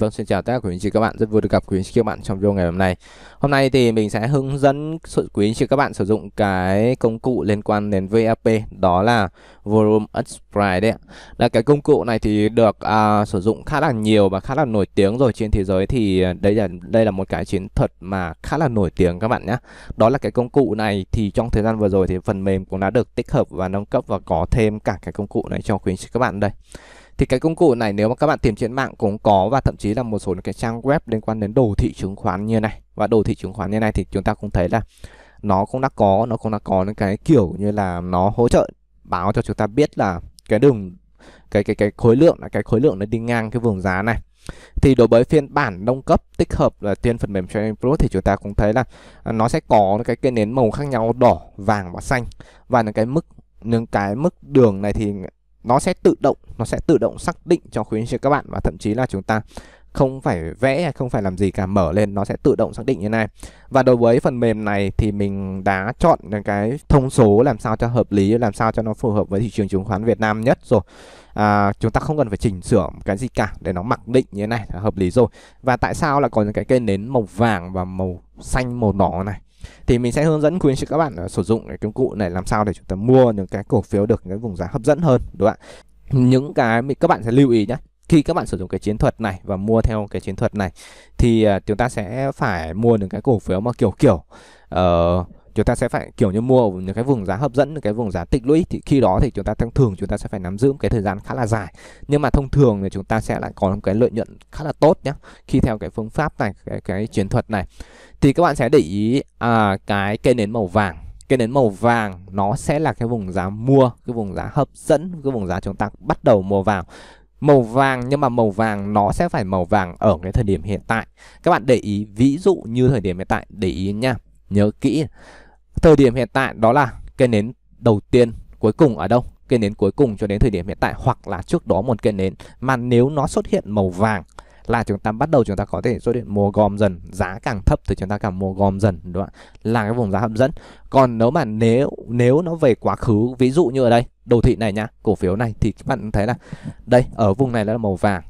Vâng, xin chào tất cả quý anh chị các bạn, rất vui được gặp quý anh chị các bạn trong video ngày hôm nay. Hôm nay thì mình sẽ hướng dẫn quý anh chị các bạn sử dụng cái công cụ liên quan đến VAP đó là Volume Sprite đấy Là cái công cụ này thì được à, sử dụng khá là nhiều và khá là nổi tiếng rồi trên thế giới thì à, đây là đây là một cái chiến thuật mà khá là nổi tiếng các bạn nhé. Đó là cái công cụ này thì trong thời gian vừa rồi thì phần mềm cũng đã được tích hợp và nâng cấp và có thêm cả cái công cụ này cho quý anh chị các bạn đây thì cái công cụ này nếu mà các bạn tìm trên mạng cũng có và thậm chí là một số những cái trang web liên quan đến đồ thị chứng khoán như này và đồ thị chứng khoán như này thì chúng ta cũng thấy là nó cũng đã có nó cũng đã có những cái kiểu như là nó hỗ trợ báo cho chúng ta biết là cái đường cái cái cái khối lượng là cái khối lượng nó đi ngang cái vùng giá này thì đối với phiên bản nâng cấp tích hợp là trên phần mềm Trading Pro thì chúng ta cũng thấy là à, nó sẽ có cái cái nến màu khác nhau đỏ vàng và xanh và những cái mức những cái mức đường này thì nó sẽ tự động nó sẽ tự động xác định cho khuyến cho các bạn và thậm chí là chúng ta không phải vẽ hay không phải làm gì cả mở lên nó sẽ tự động xác định như này và đối với phần mềm này thì mình đã chọn những cái thông số làm sao cho hợp lý làm sao cho nó phù hợp với thị trường chứng khoán Việt Nam nhất rồi à, chúng ta không cần phải chỉnh sửa cái gì cả để nó mặc định như thế này là hợp lý rồi và tại sao lại có những cái cây nến màu vàng và màu xanh màu đỏ này thì mình sẽ hướng dẫn khuyến cho các bạn ờ, sử dụng cái công cụ này làm sao để chúng ta mua những cái cổ phiếu được những cái vùng giá hấp dẫn hơn đúng không ạ những cái mình các bạn sẽ lưu ý nhé khi các bạn sử dụng cái chiến thuật này và mua theo cái chiến thuật này thì ờ, chúng ta sẽ phải mua những cái cổ phiếu mà kiểu kiểu uh, chúng ta sẽ phải kiểu như mua những cái vùng giá hấp dẫn cái vùng giá tích lũy thì khi đó thì chúng ta thông thường chúng ta sẽ phải nắm giữ một cái thời gian khá là dài nhưng mà thông thường thì chúng ta sẽ lại có một cái lợi nhuận khá là tốt nhé khi theo cái phương pháp này cái, cái chiến thuật này thì các bạn sẽ để ý à, cái cây nến màu vàng cây nến màu vàng nó sẽ là cái vùng giá mua cái vùng giá hấp dẫn cái vùng giá chúng ta bắt đầu mua vào màu vàng nhưng mà màu vàng nó sẽ phải màu vàng ở cái thời điểm hiện tại các bạn để ý ví dụ như thời điểm hiện tại để ý nha nhớ kỹ thời điểm hiện tại đó là cây nến đầu tiên cuối cùng ở đâu cây nến cuối cùng cho đến thời điểm hiện tại hoặc là trước đó một cây nến mà nếu nó xuất hiện màu vàng là chúng ta bắt đầu chúng ta có thể xuất hiện mua gom dần giá càng thấp thì chúng ta càng mua gom dần đúng không ạ là cái vùng giá hấp dẫn còn nếu mà nếu nếu nó về quá khứ ví dụ như ở đây đồ thị này nhá cổ phiếu này thì các bạn thấy là đây ở vùng này là màu vàng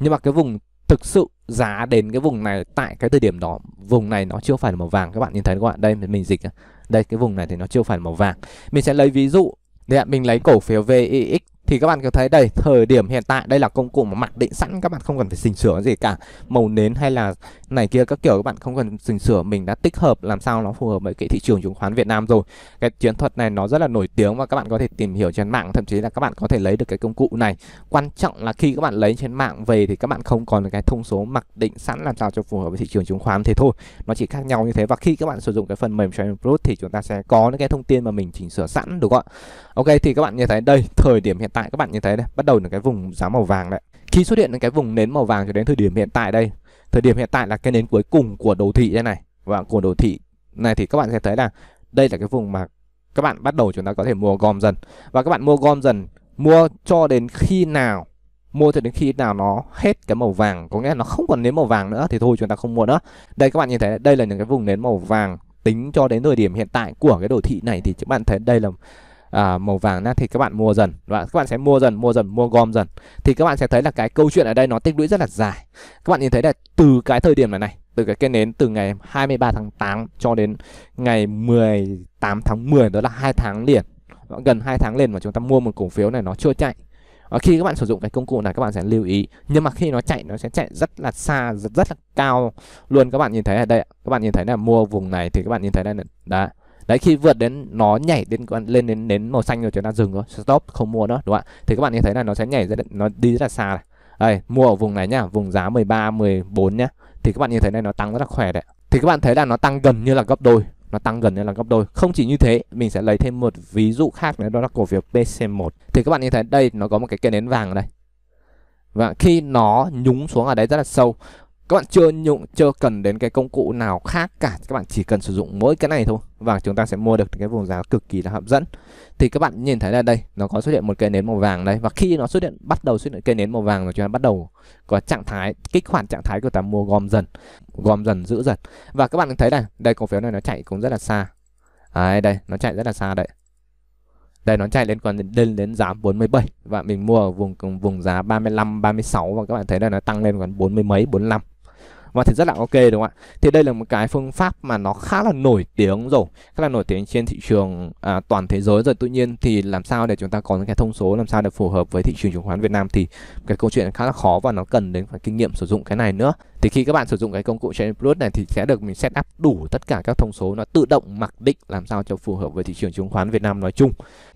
nhưng mà cái vùng thực sự giá đến cái vùng này tại cái thời điểm đó vùng này nó chưa phải là màu vàng các bạn nhìn thấy các bạn đây mình dịch đây cái vùng này thì nó chưa phải là màu vàng mình sẽ lấy ví dụ để mình lấy cổ phiếu VIX thì các bạn có thấy đây thời điểm hiện tại đây là công cụ mà mặc định sẵn các bạn không cần phải chỉnh sửa gì cả màu nến hay là này kia các kiểu các bạn không cần chỉnh sửa mình đã tích hợp làm sao nó phù hợp với cái thị trường chứng khoán Việt Nam rồi cái chiến thuật này nó rất là nổi tiếng và các bạn có thể tìm hiểu trên mạng thậm chí là các bạn có thể lấy được cái công cụ này quan trọng là khi các bạn lấy trên mạng về thì các bạn không còn cái thông số mặc định sẵn làm sao cho phù hợp với thị trường chứng khoán thế thôi nó chỉ khác nhau như thế và khi các bạn sử dụng cái phần mềm Trading pro thì chúng ta sẽ có những cái thông tin mà mình chỉnh sửa sẵn đúng không ạ Ok thì các bạn như thấy đây thời điểm hiện tại các bạn như thấy đây bắt đầu là cái vùng giá màu vàng đấy khi xuất hiện những cái vùng nến màu vàng cho đến thời điểm hiện tại đây thời điểm hiện tại là cái nến cuối cùng của đồ thị đây này và của đồ thị này thì các bạn sẽ thấy là đây là cái vùng mà các bạn bắt đầu chúng ta có thể mua gom dần và các bạn mua gom dần mua cho đến khi nào mua cho đến khi nào nó hết cái màu vàng có nghĩa là nó không còn nến màu vàng nữa thì thôi chúng ta không mua nữa đây các bạn nhìn thấy đây là những cái vùng nến màu vàng tính cho đến thời điểm hiện tại của cái đồ thị này thì các bạn thấy đây là à, màu vàng nát thì các bạn mua dần và các bạn sẽ mua dần mua dần mua gom dần thì các bạn sẽ thấy là cái câu chuyện ở đây nó tích lũy rất là dài các bạn nhìn thấy là từ cái thời điểm này này từ cái cây nến từ ngày 23 tháng 8 cho đến ngày 18 tháng 10 đó là hai tháng liền gần hai tháng liền mà chúng ta mua một cổ phiếu này nó chưa chạy ở khi các bạn sử dụng cái công cụ này các bạn sẽ lưu ý nhưng mà khi nó chạy nó sẽ chạy rất là xa rất, rất là cao luôn các bạn nhìn thấy ở đây các bạn nhìn thấy là mua vùng này thì các bạn nhìn thấy đây đã đấy khi vượt đến nó nhảy đến lên đến đến màu xanh rồi chúng ta dừng rồi stop không mua nữa đúng không ạ thì các bạn nhìn thấy là nó sẽ nhảy rất nó đi rất là xa này đây mua ở vùng này nhá vùng giá 13 14 nhá thì các bạn nhìn thấy này nó tăng rất là khỏe đấy thì các bạn thấy là nó tăng gần như là gấp đôi nó tăng gần như là gấp đôi không chỉ như thế mình sẽ lấy thêm một ví dụ khác nữa đó là cổ phiếu PC1 thì các bạn nhìn thấy đây nó có một cái cây nến vàng ở đây và khi nó nhúng xuống ở đây rất là sâu các bạn chưa nhụng chưa cần đến cái công cụ nào khác cả các bạn chỉ cần sử dụng mỗi cái này thôi và chúng ta sẽ mua được cái vùng giá cực kỳ là hấp dẫn thì các bạn nhìn thấy là đây nó có xuất hiện một cây nến màu vàng đây và khi nó xuất hiện bắt đầu xuất hiện cây nến màu vàng là chúng ta bắt đầu có trạng thái kích hoạt trạng thái của ta mua gom dần gom dần giữ dần và các bạn thấy này đây cổ phiếu này nó chạy cũng rất là xa đấy, đây nó chạy rất là xa đấy đây nó chạy lên còn lên đến giá 47 và mình mua ở vùng vùng giá 35 36 và các bạn thấy là nó tăng lên còn 40 mấy 45 và vâng, thì rất là ok đúng không ạ thì đây là một cái phương pháp mà nó khá là nổi tiếng rồi khá là nổi tiếng trên thị trường à, toàn thế giới rồi tự nhiên thì làm sao để chúng ta có những cái thông số làm sao để phù hợp với thị trường chứng khoán Việt Nam thì cái câu chuyện khá là khó và nó cần đến phải kinh nghiệm sử dụng cái này nữa thì khi các bạn sử dụng cái công cụ Trading Plus này thì sẽ được mình set up đủ tất cả các thông số nó tự động mặc định làm sao cho phù hợp với thị trường chứng khoán Việt Nam nói chung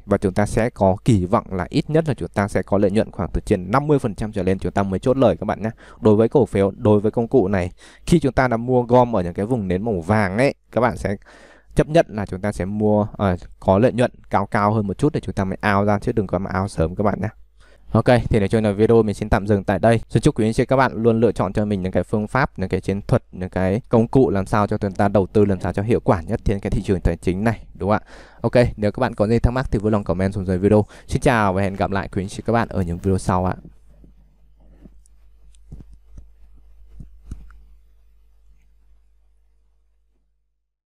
và chúng ta sẽ có kỳ vọng là ít nhất là chúng ta sẽ có lợi nhuận khoảng từ trên 50% trở lên chúng ta mới chốt lời các bạn nhé đối với cổ phiếu đối với công cụ này khi chúng ta đã mua gom ở những cái vùng nến màu vàng ấy các bạn sẽ chấp nhận là chúng ta sẽ mua à, có lợi nhuận cao cao hơn một chút để chúng ta mới ao ra chứ đừng có mà ao sớm các bạn nhé Ok, thì để cho là video mình xin tạm dừng tại đây. Xin chúc quý anh chị các bạn luôn lựa chọn cho mình những cái phương pháp, những cái chiến thuật, những cái công cụ làm sao cho chúng ta đầu tư làm sao cho hiệu quả nhất trên cái thị trường tài chính này, đúng không ạ? Ok, nếu các bạn có gì thắc mắc thì vui lòng comment xuống dưới video. Xin chào và hẹn gặp lại quý anh chị các bạn ở những video sau ạ.